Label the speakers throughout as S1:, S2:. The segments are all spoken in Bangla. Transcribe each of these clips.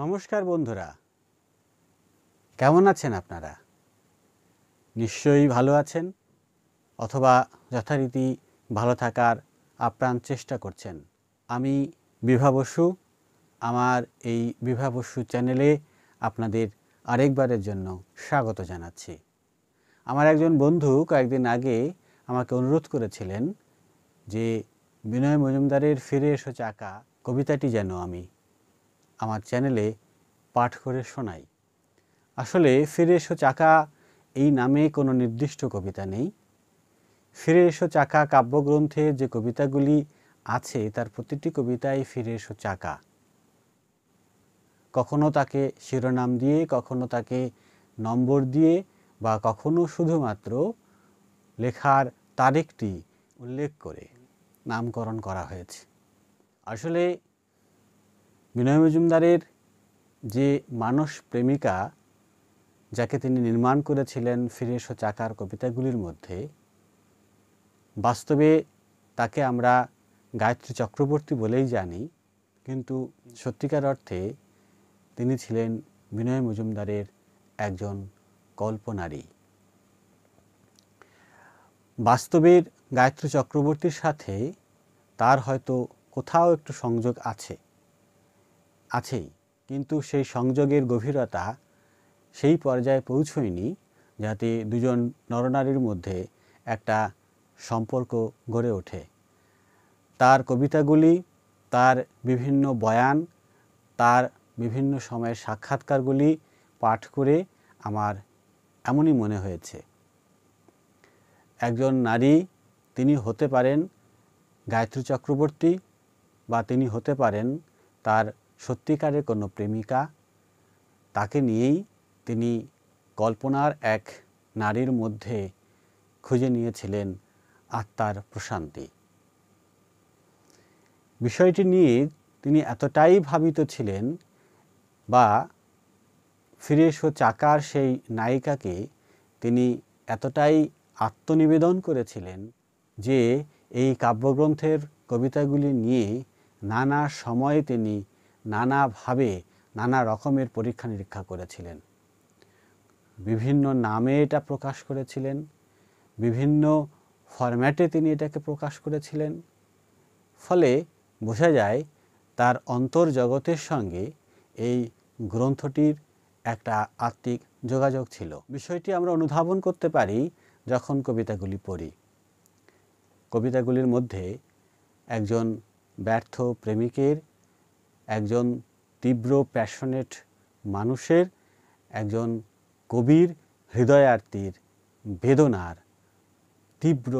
S1: নমস্কার বন্ধুরা কেমন আছেন আপনারা নিশ্চয়ই ভালো আছেন অথবা যথারীতি ভালো থাকার আপ্রাণ চেষ্টা করছেন আমি বিভা বসু আমার এই বিভা বসু চ্যানেলে আপনাদের আরেকবারের জন্য স্বাগত জানাচ্ছি আমার একজন বন্ধু কয়েকদিন আগে আমাকে অনুরোধ করেছিলেন যে বিনয় মজুমদারের ফিরে এসো চাকা কবিতাটি যেন আমি আমার চ্যানেলে পাঠ করে শোনাই আসলে ফিরে এসো চাকা এই নামে কোনো নির্দিষ্ট কবিতা নেই ফিরে এসো চাকা কাব্যগ্রন্থে যে কবিতাগুলি আছে তার প্রতিটি কবিতাই ফিরে এসো চাকা কখনো তাকে শিরোনাম দিয়ে কখনো তাকে নম্বর দিয়ে বা কখনো শুধুমাত্র লেখার তারিখটি উল্লেখ করে নামকরণ করা হয়েছে আসলে বিনয় মজুমদারের যে মানস প্রেমিকা যাকে তিনি নির্মাণ করেছিলেন ফিরেশ ও চাকার কবিতাগুলির মধ্যে বাস্তবে তাকে আমরা গায়ত্রী চক্রবর্তী বলেই জানি কিন্তু সত্যিকার অর্থে তিনি ছিলেন বিনয় মজুমদারের একজন কল্পনারী বাস্তবের গায়ত্রী চক্রবর্তীর সাথে তার হয়তো কোথাও একটু সংযোগ আছে আছেই কিন্তু সেই সংযোগের গভীরতা সেই পর্যায়ে পৌঁছয়নি যাতে দুজন নরনারীর মধ্যে একটা সম্পর্ক গড়ে ওঠে তার কবিতাগুলি তার বিভিন্ন বয়ান তার বিভিন্ন সময়ের সাক্ষাৎকারগুলি পাঠ করে আমার এমনই মনে হয়েছে একজন নারী তিনি হতে পারেন গায়ত্রী চক্রবর্তী বা তিনি হতে পারেন তার সত্যিকারের কোনো প্রেমিকা তাকে নিয়েই তিনি কল্পনার এক নারীর মধ্যে খুঁজে নিয়েছিলেন আত্মার প্রশান্তি বিষয়টি নিয়ে তিনি এতটাই ভাবিত ছিলেন বা এসো চাকার সেই নায়িকাকে তিনি এতটাই আত্মনিবেদন করেছিলেন যে এই কাব্যগ্রন্থের কবিতাগুলি নিয়ে নানা সময়ে তিনি নানাভাবে নানা রকমের পরীক্ষা নিরীক্ষা করেছিলেন বিভিন্ন নামে এটা প্রকাশ করেছিলেন বিভিন্ন ফরম্যাটে তিনি এটাকে প্রকাশ করেছিলেন ফলে বোঝা যায় তার অন্তর্জগতের সঙ্গে এই গ্রন্থটির একটা আত্মিক যোগাযোগ ছিল বিষয়টি আমরা অনুধাবন করতে পারি যখন কবিতাগুলি পড়ি কবিতাগুলির মধ্যে একজন ব্যর্থ প্রেমিকের একজন তীব্র প্যাশনেট মানুষের একজন কবির হৃদয়ার্তির বেদনার তীব্র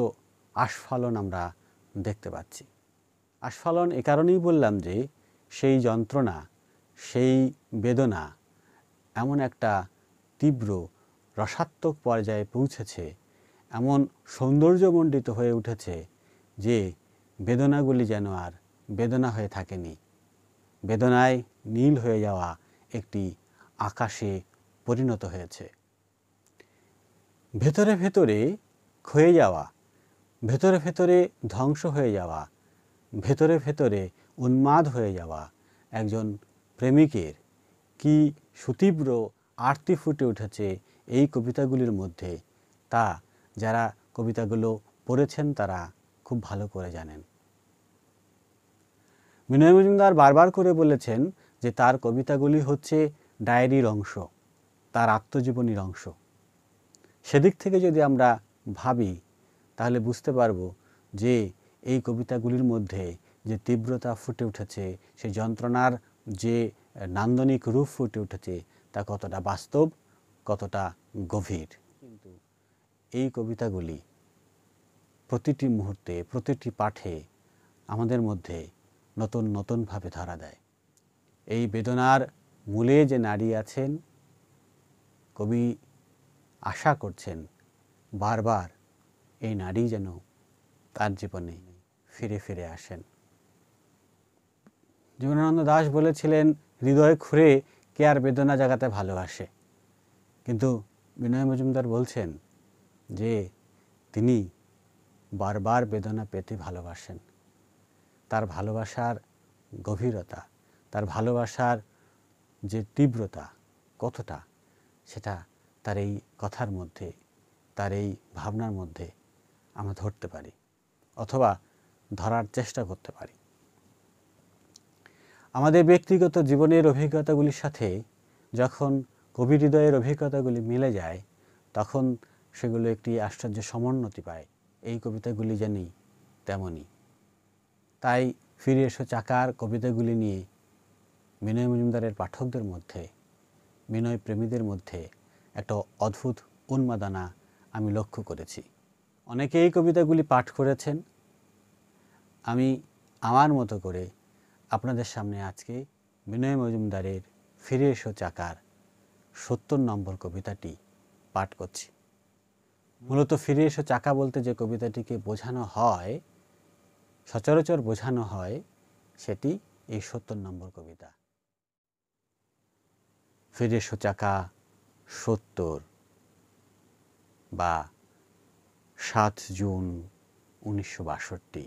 S1: আস্ফালন আমরা দেখতে পাচ্ছি আস্ফালন এ কারণেই বললাম যে সেই যন্ত্রণা সেই বেদনা এমন একটা তীব্র রসাত্মক পর্যায়ে পৌঁছেছে এমন সৌন্দর্যমণ্ডিত হয়ে উঠেছে যে বেদনাগুলি যেন আর বেদনা হয়ে থাকেনি বেদনায় নীল হয়ে যাওয়া একটি আকাশে পরিণত হয়েছে ভেতরে ভেতরে ক্ষয়ে যাওয়া ভেতরে ভেতরে ধ্বংস হয়ে যাওয়া ভেতরে ভেতরে উন্মাদ হয়ে যাওয়া একজন প্রেমিকের কি সুতীব্র আরতি ফুটে উঠেছে এই কবিতাগুলির মধ্যে তা যারা কবিতাগুলো পড়েছেন তারা খুব ভালো করে জানেন বিনয় মজুমদার বারবার করে বলেছেন যে তার কবিতাগুলি হচ্ছে ডায়েরির অংশ তার আত্মজীবনীর অংশ সেদিক থেকে যদি আমরা ভাবি তাহলে বুঝতে পারব যে এই কবিতাগুলির মধ্যে যে তীব্রতা ফুটে উঠেছে সে যন্ত্রণার যে নান্দনিক রূপ ফুটে উঠেছে তা কতটা বাস্তব কতটা গভীর কিন্তু এই কবিতাগুলি প্রতিটি মুহূর্তে প্রতিটি পাঠে আমাদের মধ্যে নতুন নতুনভাবে ধরা দেয় এই বেদনার মূলে যে নারী আছেন কবি আশা করছেন বারবার এই নারী যেন তার জীবনে ফিরে ফিরে আসেন জীবনানন্দ দাস বলেছিলেন হৃদয় খুঁড়ে কে আর বেদনা জাগাতে ভালোবাসে কিন্তু বিনয় মজুমদার বলছেন যে তিনি বারবার বেদনা পেতে ভালোবাসেন তার ভালোবাসার গভীরতা তার ভালোবাসার যে তীব্রতা কতটা সেটা তার এই কথার মধ্যে তার এই ভাবনার মধ্যে আমরা ধরতে পারি অথবা ধরার চেষ্টা করতে পারি আমাদের ব্যক্তিগত জীবনের অভিজ্ঞতাগুলির সাথে যখন কবি হৃদয়ের অভিজ্ঞতাগুলি মিলে যায় তখন সেগুলো একটি আশ্চর্য সমোন্নতি পায় এই কবিতাগুলি জানি তেমনই তাই ফিরে এসো চাকার কবিতাগুলি নিয়ে বিনয় মজুমদারের পাঠকদের মধ্যে বিনয় প্রেমীদের মধ্যে একটা অদ্ভুত উন্মাদনা আমি লক্ষ্য করেছি অনেকে এই কবিতাগুলি পাঠ করেছেন আমি আমার মতো করে আপনাদের সামনে আজকে বিনয় মজুমদারের ফিরে এসো চাকার সত্তর নম্বর কবিতাটি পাঠ করছি মূলত ফিরে এসো চাকা বলতে যে কবিতাটিকে বোঝানো হয় সচরাচর বোঝানো হয় সেটি এই সত্তর নম্বর কবিতা ফিরে সোচাকা সত্তর বা সাত জুন উনিশশো বাষট্টি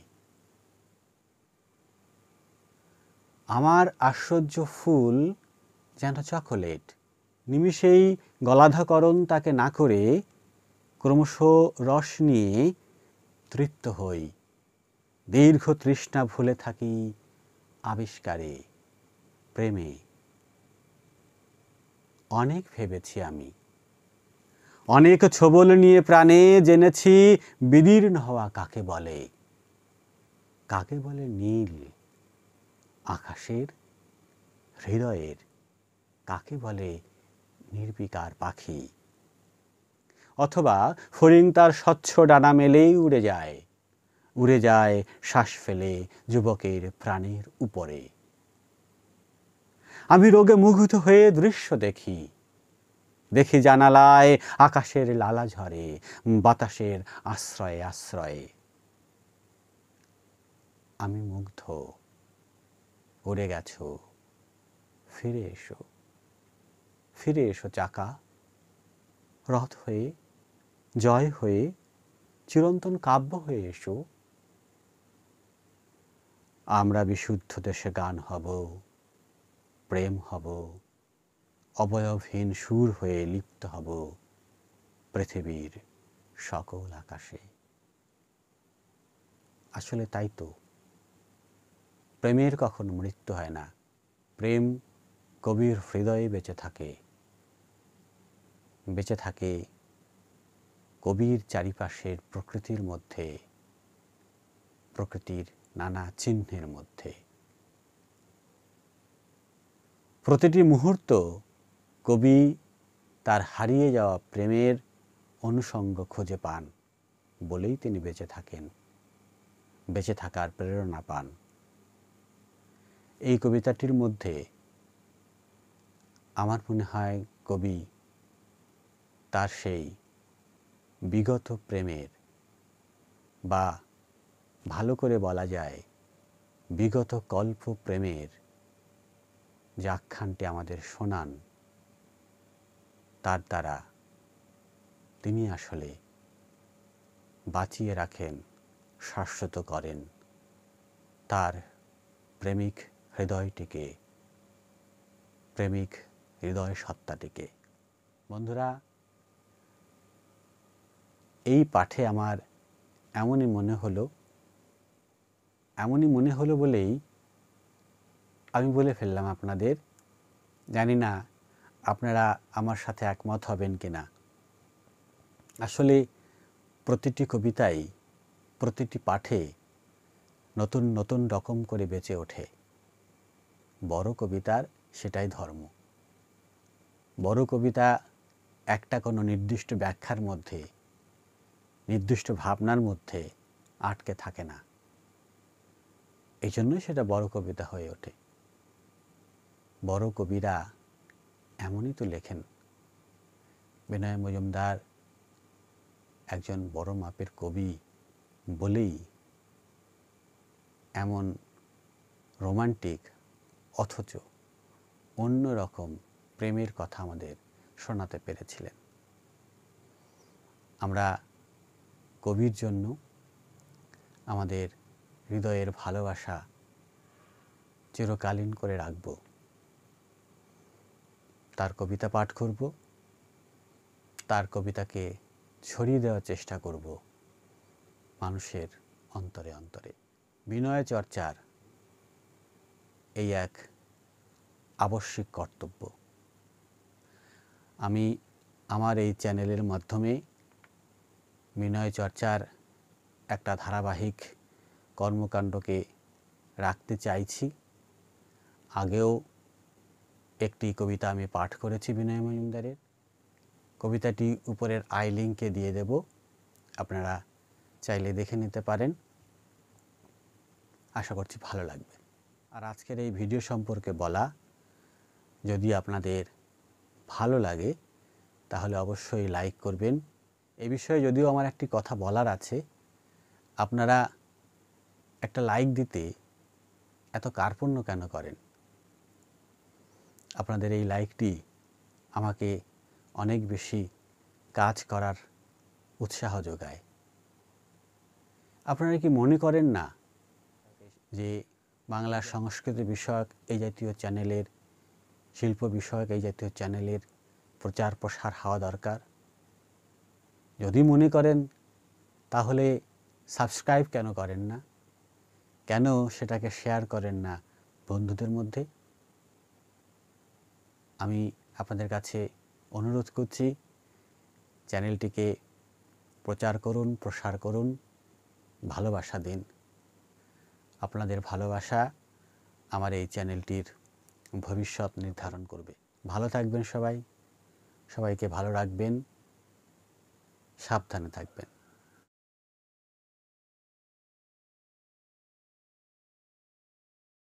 S1: আমার আশ্চর্য ফুল যেন চকোলেট নিমিষেই গলাধাকরণ তাকে না করে ক্রমশ রস নিয়ে তৃপ্ত হই দীর্ঘ তৃষ্ণা ভুলে থাকি আবিষ্কারে প্রেমে অনেক ভেবেছি আমি অনেক ছবল নিয়ে প্রাণে জেনেছি বিদীর্ণ হওয়া কাকে বলে কাকে বলে নীল আকাশের হৃদয়ের কাকে বলে নির্বিকার পাখি অথবা ফরিং তার স্বচ্ছ ডানা মেলেই উড়ে যায় উড়ে যায় শ্বাস ফেলে যুবকের প্রাণের উপরে আমি রোগে মুগ্ধ হয়ে দৃশ্য দেখি দেখি জানালায় আকাশের লালা ঝরে বাতাসের আশ্রয়ে আশ্রয়ে আমি মুগ্ধ উড়ে গেছ ফিরে এসো ফিরে এসো চাকা রথ হয়ে জয় হয়ে চিরন্তন কাব্য হয়ে এসো আমরা বিশুদ্ধ দেশে গান হব প্রেম হব অবয়বহীন সুর হয়ে লিপ্ত হব পৃথিবীর সকল আকাশে আসলে তাই তো প্রেমের কখনো মৃত্যু হয় না প্রেম কবির হৃদয়ে বেঁচে থাকে বেঁচে থাকে কবির চারিপাশের প্রকৃতির মধ্যে প্রকৃতির নানা চিহ্নের মধ্যে প্রতিটি মুহূর্ত কবি তার হারিয়ে যাওয়া প্রেমের অনুষঙ্গ খুঁজে পান বলেই তিনি বেঁচে থাকেন বেঁচে থাকার প্রেরণা পান এই কবিতাটির মধ্যে আমার মনে হয় কবি তার সেই বিগত প্রেমের বা ভালো করে বলা যায় বিগত কল্প প্রেমের যে আখ্যানটি আমাদের শোনান তার দ্বারা তিনি আসলে বাঁচিয়ে রাখেন শাশ্বত করেন তার প্রেমিক হৃদয়টিকে প্রেমিক হৃদয় সত্তাটিকে বন্ধুরা এই পাঠে আমার এমনই মনে হলো এমনই মনে হলো বলেই আমি বলে ফেললাম আপনাদের জানি না আপনারা আমার সাথে একমত হবেন কি না আসলে প্রতিটি কবিতাই প্রতিটি পাঠে নতুন নতুন রকম করে বেঁচে ওঠে বড় কবিতার সেটাই ধর্ম বড় কবিতা একটা কোনো নির্দিষ্ট ব্যাখ্যার মধ্যে নির্দিষ্ট ভাবনার মধ্যে আটকে থাকে না এই জন্যই সেটা বড় কবিতা হয়ে ওঠে বড় কবিরা এমনই তো লেখেন বিনয় মজুমদার একজন বড় মাপের কবি বলেই এমন রোমান্টিক অথচ অন্য রকম প্রেমের কথা আমাদের শোনাতে পেরেছিলেন আমরা কবির জন্য আমাদের হৃদয়ের ভালোবাসা চিরকালীন করে রাখব তার কবিতা পাঠ করব তার কবিতাকে ছড়িয়ে দেওয়ার চেষ্টা করব মানুষের অন্তরে অন্তরে বিনয় চর্চার এই এক আবশ্যিক কর্তব্য আমি আমার এই চ্যানেলের মাধ্যমে বিনয় চর্চার একটা ধারাবাহিক কর্মকাণ্ডকে রাখতে চাইছি আগেও একটি কবিতা আমি পাঠ করেছি বিনয় মজুমদারের কবিতাটি উপরের আই লিঙ্কে দিয়ে দেব আপনারা চাইলে দেখে নিতে পারেন আশা করছি ভালো লাগবে আর আজকের এই ভিডিও সম্পর্কে বলা যদি আপনাদের ভালো লাগে তাহলে অবশ্যই লাইক করবেন এ বিষয়ে যদিও আমার একটি কথা বলার আছে আপনারা একটা লাইক দিতে এত কার্পণ্য কেন করেন আপনাদের এই লাইকটি আমাকে অনেক বেশি কাজ করার উৎসাহ যোগায় আপনারা কি মনে করেন না যে বাংলা সংস্কৃতি বিষয়ক এই জাতীয় চ্যানেলের শিল্প বিষয়ক এই জাতীয় চ্যানেলের প্রচার প্রসার হওয়া দরকার যদি মনে করেন তাহলে সাবস্ক্রাইব কেন করেন না কেন সেটাকে শেয়ার করেন না বন্ধুদের মধ্যে আমি আপনাদের কাছে অনুরোধ করছি চ্যানেলটিকে প্রচার করুন প্রসার করুন ভালোবাসা দিন আপনাদের ভালোবাসা আমার এই চ্যানেলটির ভবিষ্যৎ নির্ধারণ করবে ভালো থাকবেন সবাই সবাইকে ভালো রাখবেন সাবধানে থাকবেন